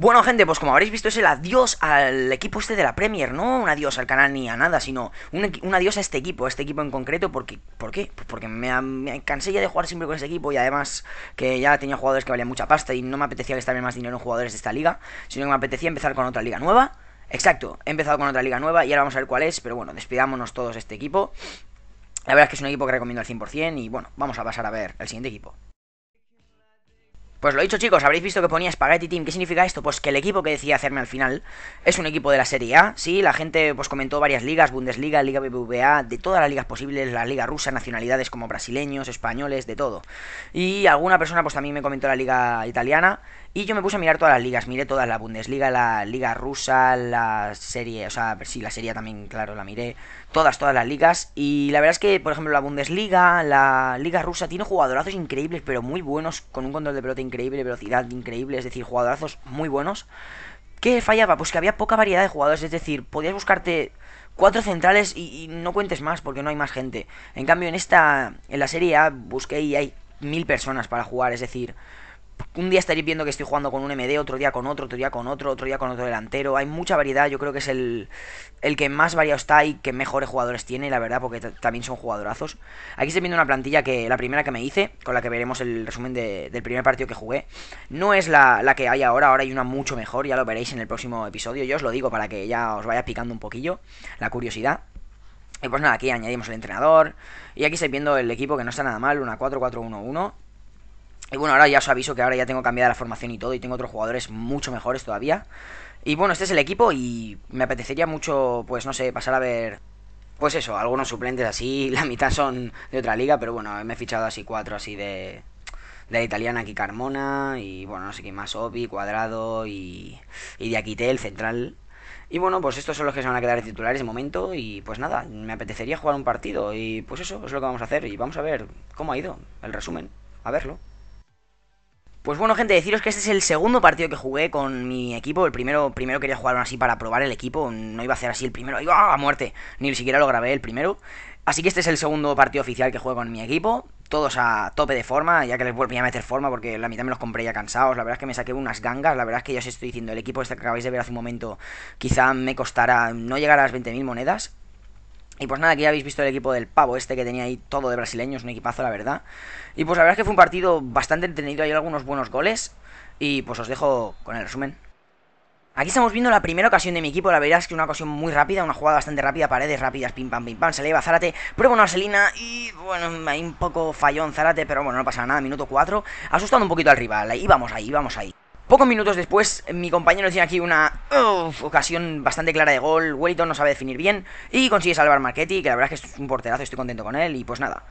Bueno, gente, pues como habréis visto es el adiós al equipo este de la Premier, no un adiós al canal ni a nada, sino un, adiós a este equipo, a este equipo en concreto, porque, ¿por qué? Pues porque me, cansé ya de jugar siempre con este equipo y además que ya tenía jugadores que valían mucha pasta y no me apetecía gastarme más dinero en jugadores de esta liga, sino que me apetecía empezar con otra liga nueva. Exacto, he empezado con otra liga nueva y ahora vamos a ver cuál es, pero bueno, despidámonos todos de este equipo. La verdad es que es un equipo que recomiendo al 100% y bueno, vamos a pasar a ver el siguiente equipo. Pues lo he dicho chicos, habréis visto que ponía Spaghetti Team, ¿qué significa esto? Pues que el equipo que decía hacerme al final es un equipo de la Serie A, sí, la gente pues comentó varias ligas, Bundesliga, Liga BBVA, de todas las ligas posibles, la Liga Rusa, nacionalidades como brasileños, españoles, de todo. Y alguna persona pues también me comentó la Liga Italiana y yo me puse a mirar todas las ligas, miré todas, la Bundesliga, la Liga Rusa, la Serie, o sea, pues, sí, la Serie también, claro, la miré, todas, todas las ligas y la verdad es que, por ejemplo, la Bundesliga, la Liga Rusa tiene jugadorazos increíbles pero muy buenos con un control de pelota increíble, velocidad increíble, es decir, jugadorazos muy buenos. ¿Qué fallaba? Pues que había poca variedad de jugadores, es decir, podías buscarte cuatro centrales y, no cuentes más porque no hay más gente. En cambio, en esta, en la Serie A busqué y hay mil personas para jugar, es decir, un día estaréis viendo que estoy jugando con un MD, otro día con otro, otro día con otro, otro día con otro delantero. Hay mucha variedad, yo creo que es el, el que más variado está y que mejores jugadores tiene, la verdad, porque también son jugadorazos. Aquí estoy viendo una plantilla que la primera que me hice, con la que veremos el resumen del primer partido que jugué. No es la, la, que hay ahora, ahora hay una mucho mejor, ya lo veréis en el próximo episodio. Yo os lo digo para que ya os vaya picando un poquillo la curiosidad. Y pues nada, aquí añadimos el entrenador. Y aquí estáis viendo el equipo que no está nada mal, una 4-4-1-1. Y bueno, ahora ya os aviso que ahora ya tengo cambiada la formación y todo y tengo otros jugadores mucho mejores todavía. Y bueno, este es el equipo y me apetecería mucho, pues no sé, pasar a ver... Pues eso, algunos suplentes así, la mitad son de otra liga, pero bueno, me he fichado así cuatro así de, de la italiana aquí Carmona y bueno, no sé qué más, Obi, Cuadrado y, y aquí el central. Y bueno, pues estos son los que se van a quedar de titulares de momento y pues nada, me apetecería jugar un partido y pues eso es lo que vamos a hacer y vamos a ver cómo ha ido el resumen, a verlo. Pues bueno, gente, deciros que este es el segundo partido que jugué con mi equipo. El primero, primero quería jugar así para probar el equipo. No iba a hacer así el primero. ¡Iba a muerte! Ni siquiera lo grabé el primero. Así que este es el segundo partido oficial que juego con mi equipo. Todos a tope de forma, ya que les volví a meter forma porque la mitad me los compré ya cansados. La verdad es que me saqué unas gangas. La verdad es que ya os estoy diciendo, el equipo este que acabáis de ver hace un momento, quizá me costará no llegar a las 20.000 monedas. Y pues nada, que ya habéis visto el equipo del pavo este que tenía ahí todo de brasileños, un equipazo la verdad. Y pues la verdad es que fue un partido bastante entretenido, hay algunos buenos goles. Y pues os dejo con el resumen. Aquí estamos viendo la primera ocasión de mi equipo, la verdad es que una ocasión muy rápida, una jugada bastante rápida, paredes rápidas, pim pam pim pam, se le iba Zárate, prueba una Arselina y bueno, hay un poco fallón Zárate, pero bueno, no pasa nada, minuto 4, asustando un poquito al rival, ahí vamos, ahí vamos, ahí. Pocos minutos después, mi compañero tiene aquí una ocasión bastante clara de gol. Wellington no sabe definir bien y consigue salvar Marchetti, que la verdad es que es un porterazo, estoy contento con él y pues nada.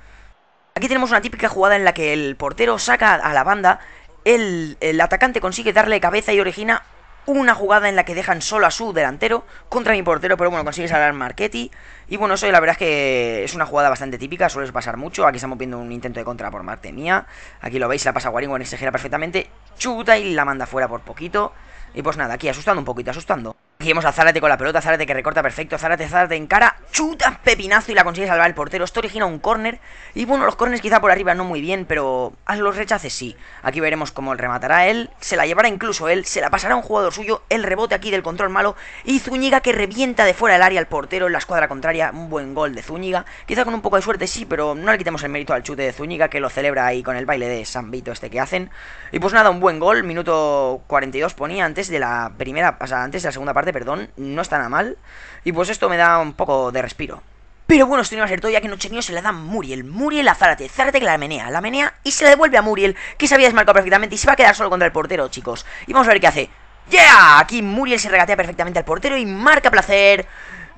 Aquí tenemos una típica jugada en la que el portero saca a la banda, el, el atacante consigue darle cabeza y origina una jugada en la que dejan solo a su delantero contra mi portero, pero bueno, consigue salvar Marchetti. Y bueno, eso la verdad es que es una jugada bastante típica, suele pasar mucho. Aquí estamos viendo un intento de contra por Marte mía. Aquí lo veis, la pasa Guarín, en exagera perfectamente, chuta y la manda fuera por poquito. Y pues nada, aquí asustando un poquito, asustando. Seguimos a Zárate con la pelota, Zárate que recorta perfecto, Zárate, Zárate en cara, chuta pepinazo y la consigue salvar el portero. Esto origina un córner y bueno, los córners quizá por arriba no muy bien, pero a los rechaces sí. Aquí veremos cómo rematará él, se la llevará incluso él, se la pasará a un jugador suyo, el rebote aquí del control malo y Zúñiga que revienta de fuera del área al portero en la escuadra contraria. Un buen gol de Zúñiga, quizá con un poco de suerte sí, pero no le quitemos el mérito al chute de Zúñiga que lo celebra ahí con el baile de Sambito este que hacen. Y pues nada, un buen gol, minuto 42 ponía antes de la primera, o sea, antes de la segunda parte perdón, no está nada mal. Y pues esto me da un poco de respiro. Pero bueno, esto no va todo, ya que Nocheño se la da a Muriel. Muriel a Zárate. Zárate que la menea. La menea y se la devuelve a Muriel, que se había desmarcado perfectamente y se va a quedar solo contra el portero, chicos. Y vamos a ver qué hace. ¡Yeah! Aquí Muriel se regatea perfectamente al portero y marca placer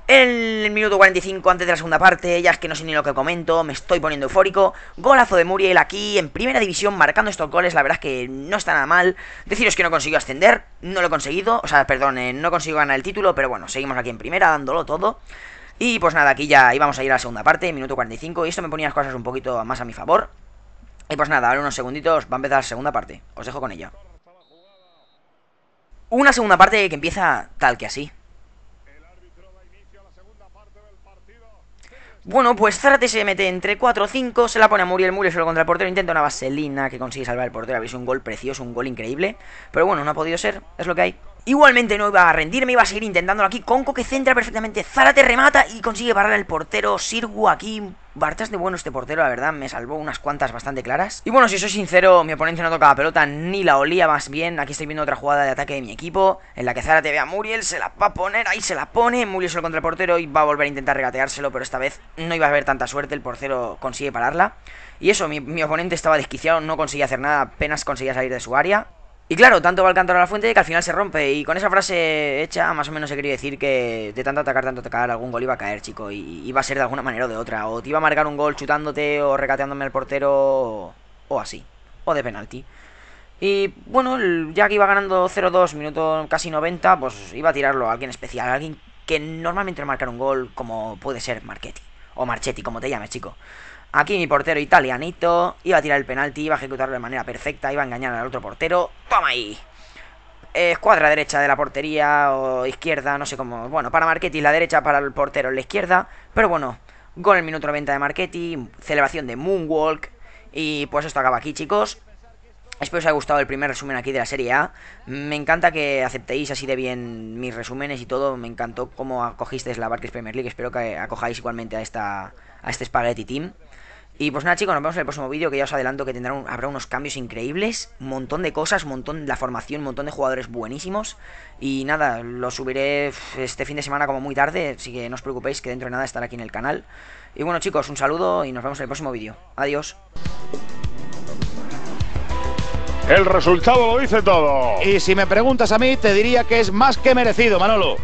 el minuto 45 antes de la segunda parte, ya es que no sé ni lo que comento, me estoy poniendo eufórico. Golazo de Muriel aquí en primera división marcando estos goles, la verdad es que no está nada mal. Deciros que no consigo ascender, no lo he conseguido, o sea, perdón, eh, no consigo ganar el título, pero bueno, seguimos aquí en primera dándolo todo. Y pues nada, aquí ya íbamos a ir a la segunda parte, minuto 45, y esto me ponía las cosas un poquito más a mi favor. Y pues nada, ahora unos segunditos va a empezar la segunda parte, os dejo con ella. Una segunda parte que empieza tal que así. Bueno, pues Zárate se mete entre 4 o 5, se la pone a Muriel, Muriel solo contra el portero, intenta una vaselina que consigue salvar el portero, habéis un gol precioso, un gol increíble, pero bueno, no ha podido ser, es lo que hay. Igualmente no iba a rendirme, iba a seguir intentándolo aquí. Conco que centra perfectamente. Zárate remata y consigue parar el portero. Sirgu aquí. Bartas de bueno este portero, la verdad, me salvó unas cuantas bastante claras. Y bueno, si soy sincero, mi oponente no tocaba pelota ni la olía más bien. Aquí estoy viendo otra jugada de ataque de mi equipo, en la que Zárate ve a Muriel, se la va a poner, ahí se la pone. Muriel solo contra el portero y va a volver a intentar regateárselo, pero esta vez no iba a haber tanta suerte. El portero consigue pararla. Y eso, mi, mi oponente estaba desquiciado, no conseguía hacer nada, apenas conseguía salir de su área. Y claro, tanto va el cantor a la fuente que al final se rompe. Y con esa frase hecha, más o menos se quería decir que de tanto atacar, tanto atacar, algún gol iba a caer, chico. Y iba a ser de alguna manera o de otra. O te iba a marcar un gol chutándote o recateándome al portero o, así. O de penalti. Y bueno, ya que iba ganando 0-2, minuto casi 90, pues iba a tirarlo a alguien especial. A alguien que normalmente marcar un gol como puede ser Marchetti. O Marchetti, como te llames, chico. Aquí mi portero italianito iba a tirar el penalti, iba a ejecutarlo de manera perfecta, iba a engañar al otro portero. ¡Toma ahí! Eh, escuadra derecha de la portería o izquierda, no sé cómo. Bueno, para Marchetti la derecha, para el portero la izquierda. Pero bueno, gol en el minuto 90 de Marchetti, celebración de Moonwalk. Y pues esto acaba aquí, chicos. Espero os haya gustado el primer resumen aquí de la Serie A. Me encanta que aceptéis así de bien mis resúmenes y todo. Me encantó cómo acogisteis la Barclays Premier League. Espero que acojáis igualmente a, esta, a este Spaghetti Team. Y pues nada chicos, nos vemos en el próximo vídeo que ya os adelanto que tendrán habrá unos cambios increíbles, un montón de cosas, un montón la formación, un montón de jugadores buenísimos y nada, lo subiré este fin de semana como muy tarde, así que no os preocupéis que dentro de nada estará aquí en el canal. Y bueno chicos, un saludo y nos vemos en el próximo vídeo. Adiós. El resultado lo dice todo. Y si me preguntas a mí, te diría que es más que merecido, Manolo.